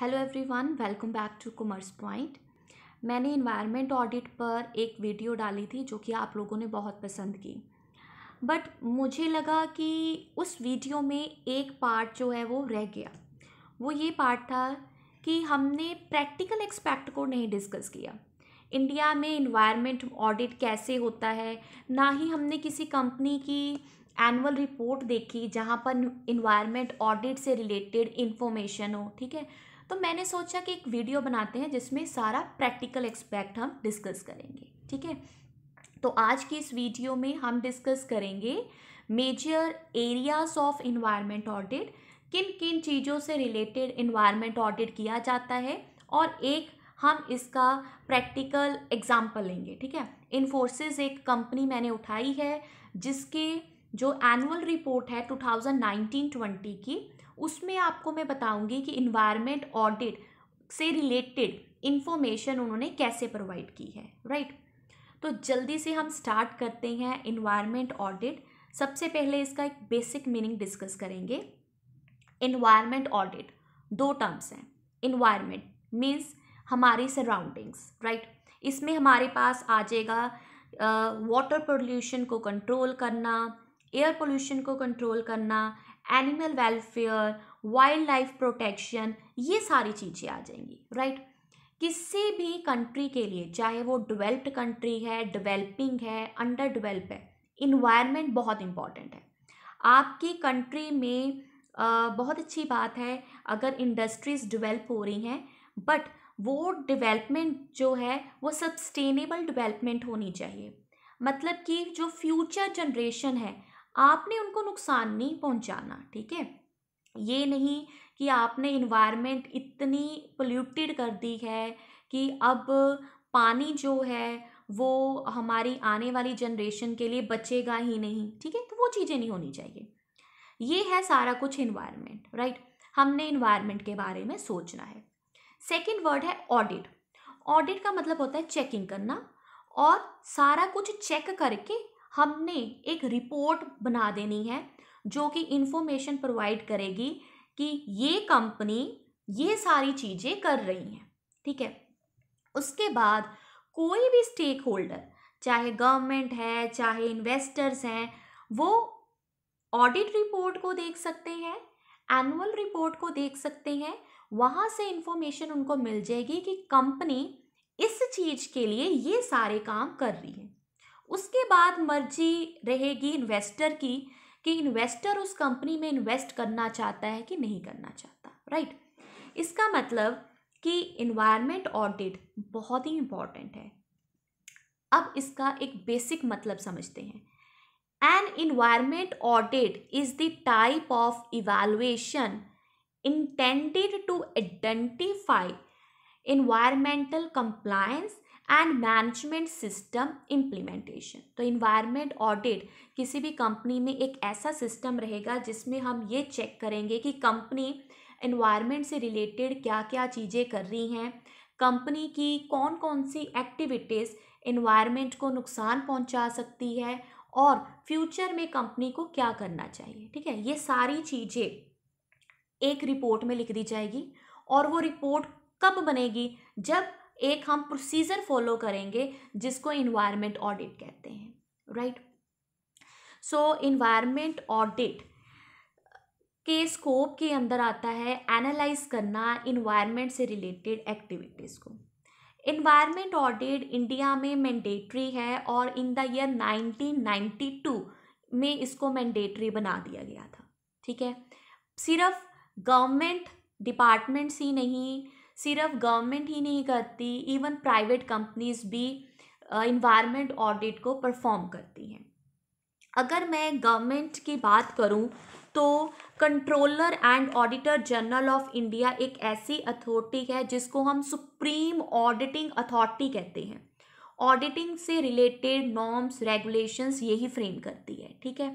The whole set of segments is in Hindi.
Hello everyone welcome back to commerce point मैंने इन्वायरमेंट ऑडिट पर एक वीडियो डाली थी जो कि आप लोगों ने बहुत पसंद की बट मुझे लगा कि उस वीडियो में एक पार्ट जो है वो रह गया वो ये पार्ट था कि हमने प्रैक्टिकल एक्सपेक्ट को नहीं डिस्कस किया इंडिया में इन्वायरमेंट ऑडिट कैसे होता है ना ही हमने किसी कंपनी की एनुअल रिपोर्ट देखी जहाँ पर इन्वायरमेंट ऑडिट से रिलेटेड इन्फॉर्मेशन हो ठीक है तो मैंने सोचा कि एक वीडियो बनाते हैं जिसमें सारा प्रैक्टिकल एक्सपेक्ट हम डिस्कस करेंगे ठीक है तो आज की इस वीडियो में हम डिस्कस करेंगे major areas of environment audit किन किन चीज़ों से रिलेटेड इन्वायरमेंट ऑडिट किया जाता है और एक हम इसका प्रैक्टिकल एग्जाम्पल लेंगे ठीक है इन्फोर्सिस एक कंपनी मैंने उठाई है जिसके जो एनुअल रिपोर्ट है 2019-20 की उसमें आपको मैं बताऊंगी कि इन्वायरमेंट ऑडिट से रिलेटेड इन्फॉर्मेशन उन्होंने कैसे प्रोवाइड की है राइट right? तो जल्दी से हम स्टार्ट करते हैं इन्वायरमेंट ऑडिट सबसे पहले इसका एक बेसिक मीनिंग डिस्कस करेंगे इन्वायरमेंट ऑडिट दो टर्म्स हैं इन्वायरमेंट मीन्स हमारी सराउंडिंग्स राइट right? इसमें हमारे पास आ जाएगा वाटर पोल्यूशन को कंट्रोल करना एयर पोल्यूशन को कंट्रोल करना animal welfare wildlife protection ये सारी चीज़ें आ जाएंगी राइट किसी भी कंट्री के लिए चाहे वो डेवलप्ड कंट्री है डेवलपिंग है अंडर डेवलप है इन्वायरमेंट बहुत इम्पॉर्टेंट है आपकी कंट्री में बहुत अच्छी बात है अगर इंडस्ट्रीज़ डेवलप हो रही हैं बट वो डेवलपमेंट जो है वो सस्टेनेबल डेवलपमेंट होनी चाहिए मतलब कि जो फ्यूचर जनरेशन है आपने उनको नुकसान नहीं पहुंचाना ठीक है ये नहीं कि आपने इन्वायरमेंट इतनी पोल्यूटेड कर दी है कि अब पानी जो है वो हमारी आने वाली जनरेशन के लिए बचेगा ही नहीं ठीक है तो वो चीज़ें नहीं होनी चाहिए ये है सारा कुछ इन्वायरमेंट राइट हमने इन्वायरमेंट के बारे में सोचना है सेकेंड वर्ड है ऑडिट ऑडिट का मतलब होता है चेकिंग करना और सारा कुछ चेक करके हमने एक रिपोर्ट बना देनी है जो कि इन्फॉर्मेशन प्रोवाइड करेगी कि ये कंपनी ये सारी चीज़ें कर रही हैं ठीक है उसके बाद कोई भी स्टेक होल्डर चाहे गवर्नमेंट है चाहे इन्वेस्टर्स हैं वो ऑडिट रिपोर्ट को देख सकते हैं एनुअल रिपोर्ट को देख सकते हैं वहाँ से इन्फॉर्मेशन उनको मिल जाएगी कि कंपनी इस चीज़ के लिए ये सारे काम कर रही है उसके बाद मर्जी रहेगी इन्वेस्टर की कि इन्वेस्टर उस कंपनी में इन्वेस्ट करना चाहता है कि नहीं करना चाहता राइट इसका मतलब कि इन्वायरमेंट ऑडिट बहुत ही इम्पॉर्टेंट है अब इसका एक बेसिक मतलब समझते हैं an environment audit is the type of evaluation intended to identify environmental compliance and management system implementation तो इन्वायरमेंट ऑडिट किसी भी कंपनी में एक ऐसा सिस्टम रहेगा जिसमें हम ये चेक करेंगे कि कंपनी इन्वायरमेंट से रिलेटेड क्या क्या चीज़ें कर रही हैं कंपनी की कौन कौन सी एक्टिविटीज़ इन्वायरमेंट को नुकसान पहुंचा सकती है और फ्यूचर में कंपनी को क्या करना चाहिए ठीक है ये सारी चीज़ें एक रिपोर्ट में लिख दी जाएगी और वो रिपोर्ट कब बनेगी जब एक हम प्रोसीजर फॉलो करेंगे जिसको इन्वायरमेंट ऑडिट कहते हैं राइट सो इन्वायरमेंट ऑडिट के स्कोप के अंदर आता है एनालाइज करना इन्वायरमेंट से रिलेटेड एक्टिविटीज़ को इन्वायरमेंट ऑडिट इंडिया में मैंडेटरी है और इन द ईयर 1992 में इसको मैंडेटरी बना दिया गया था ठीक है सिर्फ गवर्नमेंट डिपार्टमेंट्स ही नहीं सिर्फ गवर्नमेंट ही नहीं करती इवन प्राइवेट कंपनीज भी इन्वायरमेंट ऑडिट को परफॉर्म करती हैं अगर मैं गवर्नमेंट की बात करूं तो controller and auditor general of India एक ऐसी अथॉरिटी है जिसको हम सुप्रीम ऑडिटिंग अथॉरिटी कहते हैं ऑडिटिंग से रिलेटेड नॉर्म्स रेगुलेशंस यही फ्रेम करती है ठीक है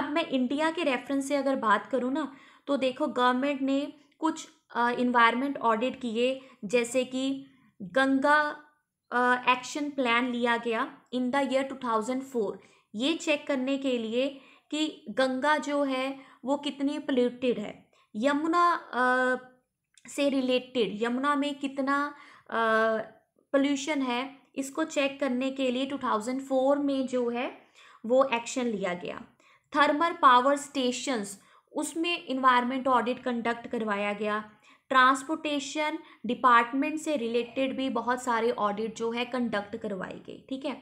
अब मैं इंडिया के रेफरेंस से अगर बात करूँ ना तो देखो गवर्नमेंट ने कुछ इन्वायरमेंट ऑडिट किए जैसे कि गंगा एक्शन प्लान लिया गया इन द ईयर 2004 ये चेक करने के लिए कि गंगा जो है वो कितनी पोल्यूटेड है यमुना uh, से रिलेटेड यमुना में कितना पोल्यूशन uh, है इसको चेक करने के लिए 2004 में जो है वो एक्शन लिया गया थर्मल पावर स्टेशंस उसमें इन्वायरमेंट ऑडिट कंडक्ट करवाया गया ट्रांसपोर्टेशन डिपार्टमेंट से रिलेटेड भी बहुत सारे ऑडिट जो है कंडक्ट करवाई गई ठीक है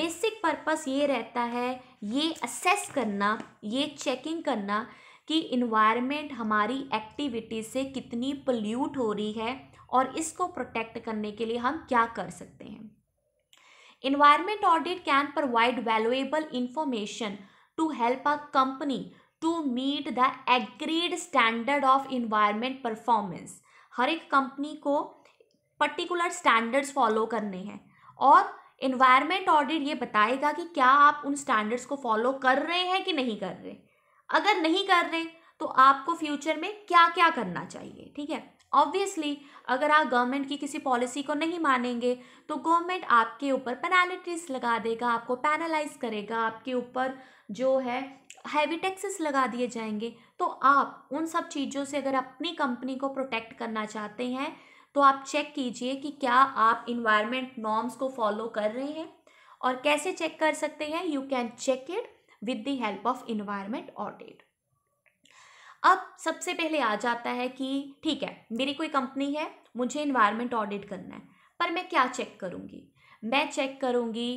बेसिक पर्पस ये रहता है ये असेस करना ये चेकिंग करना कि इन्वायरमेंट हमारी एक्टिविटी से कितनी पल्यूट हो रही है और इसको प्रोटेक्ट करने के लिए हम क्या कर सकते हैं environment audit can provide valuable information to help a company to meet the agreed standard of environment performance हर एक कंपनी को पर्टिकुलर स्टैंडर्ड्स फॉलो करने हैं और इन्वायरमेंट ऑडिट ये बताएगा कि क्या आप उन स्टैंडर्ड्स को फॉलो कर रहे हैं कि नहीं कर रहे अगर नहीं कर रहे तो आपको फ्यूचर में क्या क्या करना चाहिए ठीक है ऑब्वियसली अगर आप गवर्नमेंट की किसी पॉलिसी को नहीं मानेंगे तो गवर्नमेंट आपके ऊपर पेनालिटीज लगा देगा आपको पैनलाइज़ करेगा आपके ऊपर जो है हैवी टैक्सेस लगा दिए जाएंगे तो आप उन सब चीज़ों से अगर अपनी कंपनी को प्रोटेक्ट करना चाहते हैं तो आप चेक कीजिए कि क्या आप इन्वायरमेंट नॉर्म्स को फॉलो कर रहे हैं और कैसे चेक कर सकते हैं you can check it with the help of environment audit अब सबसे पहले आ जाता है कि ठीक है मेरी कोई कंपनी है मुझे इन्वायरमेंट ऑडिट करना है पर मैं क्या चेक करूँगी मैं चेक करूँगी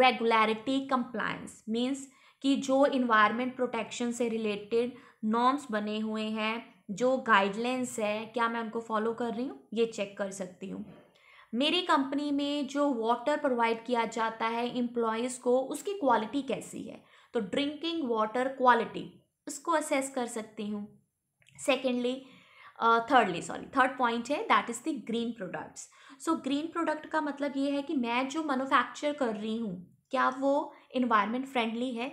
रेगुलरिटी कंप्लायंस मीन्स कि जो इन्वायरमेंट प्रोटेक्शन से रिलेटेड नॉर्म्स बने हुए हैं जो गाइडलाइंस है क्या मैं उनको फॉलो कर रही हूँ ये चेक कर सकती हूँ मेरी कंपनी में जो वाटर प्रोवाइड किया जाता है एम्प्लॉयज़ को उसकी क्वालिटी कैसी है तो ड्रिंकिंग वाटर क्वालिटी उसको असेस कर सकती हूँ secondly thirdly sorry third point है that is the green products so green product का मतलब ये है कि मैं जो मैनुफैक्चर कर रही हूँ क्या वो इन्वायरमेंट फ्रेंडली है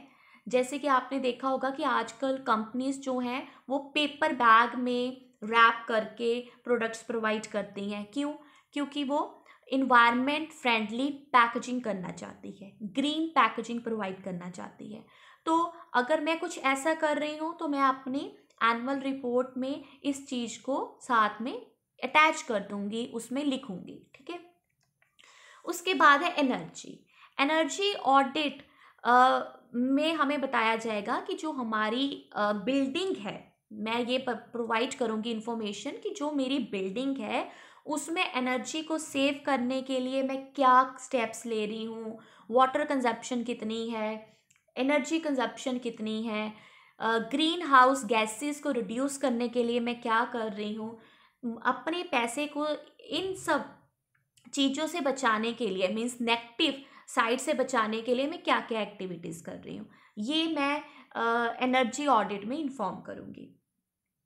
जैसे कि आपने देखा होगा कि आजकल कंपनीज जो हैं वो पेपर बैग में रैप करके प्रोडक्ट्स प्रोवाइड करती हैं क्यों क्योंकि वो इन्वायरमेंट फ्रेंडली पैकेजिंग करना चाहती है ग्रीन पैकेजिंग प्रोवाइड करना चाहती है तो अगर मैं कुछ ऐसा कर रही हूँ तो मैं अपनी एनुअल रिपोर्ट में इस चीज़ को साथ में अटैच कर दूंगी उसमें लिखूंगी ठीक है उसके बाद है एनर्जी एनर्जी ऑडिट में हमें बताया जाएगा कि जो हमारी बिल्डिंग है मैं ये प्रोवाइड करूँगी इन्फॉर्मेशन कि जो मेरी बिल्डिंग है उसमें एनर्जी को सेव करने के लिए मैं क्या स्टेप्स ले रही हूँ वाटर कंजप्शन कितनी है एनर्जी कंजप्शन कितनी है ग्रीन हाउस गैसेस को रिड्यूस करने के लिए मैं क्या कर रही हूँ अपने पैसे को इन सब चीज़ों से बचाने के लिए मीन्स नेगेटिव साइड से बचाने के लिए मैं क्या क्या एक्टिविटीज़ कर रही हूँ ये मैं एनर्जी ऑडिट में इन्फॉर्म करूँगी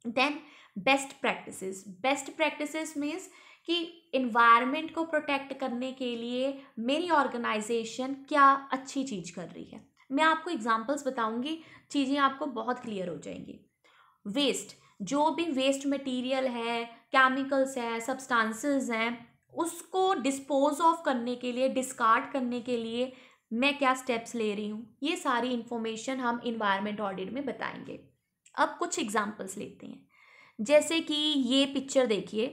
then best practices best practices means कि इन्वायरमेंट को प्रोटेक्ट करने के लिए मेरी ऑर्गेनाइजेशन क्या अच्छी चीज़ कर रही है मैं आपको एग्जांपल्स बताऊंगी चीज़ें आपको बहुत क्लियर हो जाएंगी वेस्ट जो भी वेस्ट मटेरियल है केमिकल्स है सब्सटेंसेस हैं उसको डिस्पोज ऑफ करने के लिए डिस्कार्ड करने के लिए मैं क्या स्टेप्स ले रही हूँ ये सारी इन्फॉर्मेशन हम इन्वायरमेंट ऑडिट में बताएंगे अब कुछ एग्जाम्पल्स लेते हैं जैसे कि ये पिक्चर देखिए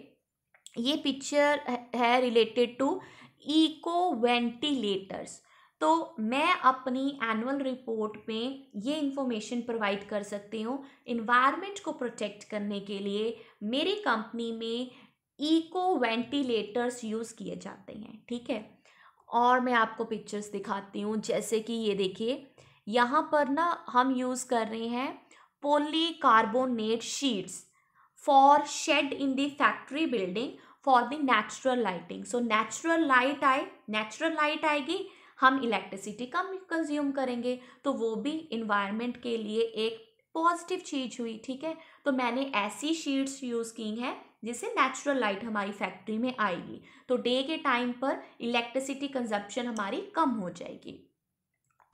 ये पिक्चर है रिलेटेड टू इको वेंटिलेटर्स तो मैं अपनी एनुअल रिपोर्ट में ये इन्फॉर्मेशन प्रोवाइड कर सकती हूँ इन्वायरमेंट को प्रोटेक्ट करने के लिए मेरी कंपनी में ईको वेंटिलेटर्स यूज़ किए जाते हैं ठीक है और मैं आपको पिक्चर्स दिखाती हूँ जैसे कि ये देखिए यहाँ पर ना हम यूज़ कर रहे हैं polycarbonate sheets for shade in the factory building for the natural lighting so natural light आए नेचुरल लाइट आएगी हम इलेक्ट्रिसिटी कम कंज्यूम करेंगे तो वो भी इन्वायरमेंट के लिए एक पॉजिटिव चीज़ हुई ठीक है तो मैंने ऐसी शीट्स यूज़ की हैं जिससे नेचुरल लाइट हमारी फैक्ट्री में आएगी तो डे के टाइम पर इलेक्ट्रिसिटी कंजप्शन हमारी कम हो जाएगी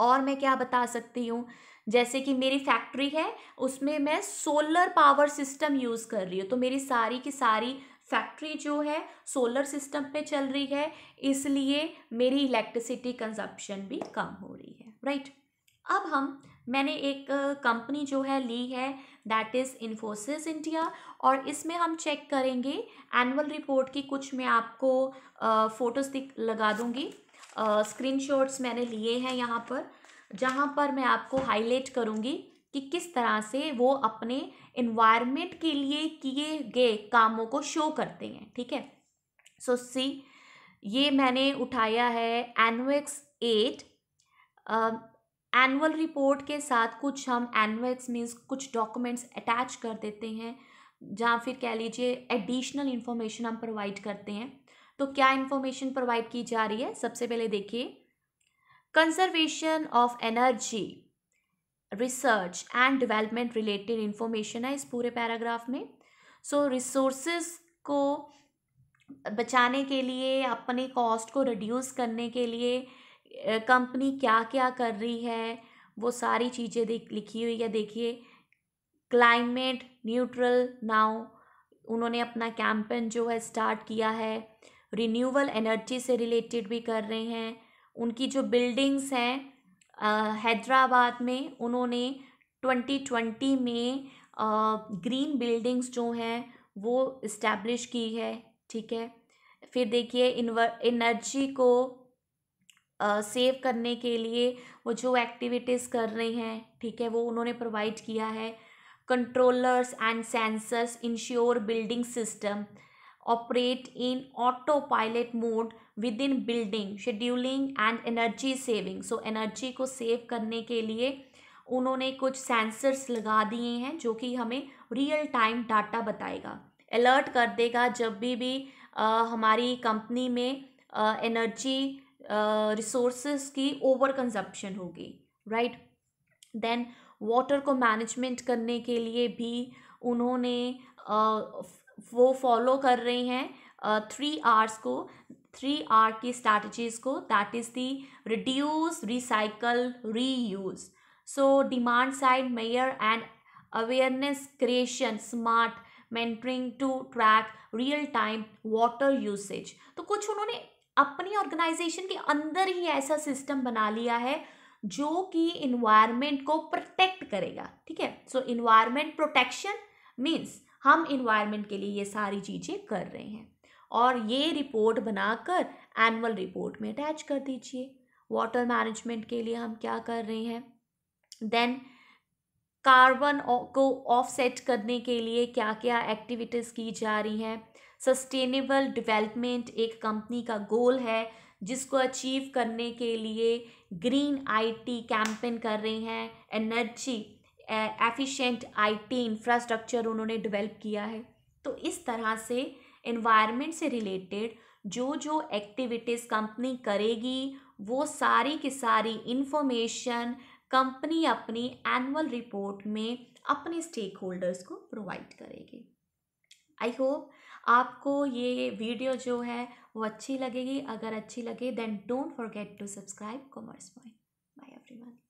और मैं क्या बता सकती हूँ जैसे कि मेरी फैक्ट्री है उसमें मैं सोलर पावर सिस्टम यूज़ कर रही हूँ तो मेरी सारी की सारी फैक्ट्री जो है सोलर सिस्टम पे चल रही है इसलिए मेरी इलेक्ट्रिसिटी कंजप्शन भी कम हो रही है राइट अब हम मैंने एक कंपनी जो है ली है दैट इज़ इन्फोसिस इंडिया और इसमें हम चेक करेंगे एनुअल रिपोर्ट की कुछ मैं आपको फ़ोटोज़ दिख लगा दूँगी शॉट्स मैंने लिए हैं यहाँ पर जहाँ पर मैं आपको हाईलाइट करूँगी कि किस तरह से वो अपने इन्वायरमेंट के लिए किए गए कामों को शो करते हैं ठीक है सो सी ये मैंने उठाया है एनोएक्स एट एनुअल रिपोर्ट के साथ कुछ हम एनुअल्स मीन्स कुछ डॉक्यूमेंट्स अटैच कर देते हैं जहाँ फिर कह लीजिए एडिशनल इन्फॉर्मेशन हम प्रोवाइड करते हैं तो क्या इन्फॉर्मेशन प्रोवाइड की जा रही है सबसे पहले देखिए conservation of energy research and development related information है इस पूरे पैराग्राफ में सो so, रिसोर्स को बचाने के लिए अपने कॉस्ट को रिड्यूस करने के लिए कंपनी क्या क्या कर रही है वो सारी चीज़ें लिखी हुई है देखिए क्लाइमेट न्यूट्रल नाउ उन्होंने अपना कैंपेन जो है स्टार्ट किया है रिन्यूअल एनर्जी से रिलेटेड भी कर रहे हैं उनकी जो बिल्डिंग्स हैं हैदराबाद में उन्होंने ट्वेंटी ट्वेंटी में ग्रीन बिल्डिंग्स जो हैं वो इस्टेब्लिश की है ठीक है फिर देखिए इनवर एनर्जी को सेव करने के लिए वो जो एक्टिविटीज़ कर रहे हैं ठीक है वो उन्होंने प्रोवाइड किया है controllers and sensors ensure building system operate in autopilot mode within building scheduling and energy saving so energy को सेव करने के लिए उन्होंने कुछ सेंसर्स लगा दिए हैं जो कि हमें रियल टाइम डाटा बताएगा अलर्ट कर देगा जब भी भी uh, हमारी कंपनी में एनर्जी रिसोर्सेज uh, की ओवर कंजप्शन होगी राइट देन वाटर को मैनेजमेंट करने के लिए भी उन्होंने uh, वो फॉलो कर रहे हैं थ्री आर्स को थ्री आर की स्ट्रैटेजीज को that is the reduce recycle re so demand side measure and awareness creation smart metering to track real time water usage तो कुछ उन्होंने अपनी ऑर्गेनाइजेशन के अंदर ही ऐसा सिस्टम बना लिया है जो कि इन्वायरमेंट को प्रोटेक्ट करेगा ठीक है सो इन्वायरमेंट प्रोटेक्शन मीन्स हम इन्वायरमेंट के लिए ये सारी चीज़ें कर रहे हैं और ये रिपोर्ट बनाकर एनुअल रिपोर्ट में अटैच कर दीजिए वाटर मैनेजमेंट के लिए हम क्या कर रहे हैं देन कार्बन को ऑफसेट करने के लिए क्या क्या एक्टिविटीज़ की जा रही हैं सस्टेनेबल डिवेलपमेंट एक कंपनी का गोल है जिसको अचीव करने के लिए ग्रीन आईटी कैंपेन कर रही हैं एनर्जी एफिशिएंट आईटी इंफ्रास्ट्रक्चर उन्होंने डेवलप किया है तो इस तरह से एनवायरनमेंट से रिलेटेड जो जो एक्टिविटीज़ कंपनी करेगी वो सारी की सारी इन्फॉर्मेशन कंपनी अपनी एनुअल रिपोर्ट में अपने स्टेक होल्डर्स को प्रोवाइड करेगी आई होप आपको ये वीडियो जो है वो अच्छी लगेगी अगर अच्छी लगे then don't forget to subscribe commerce point bye everyone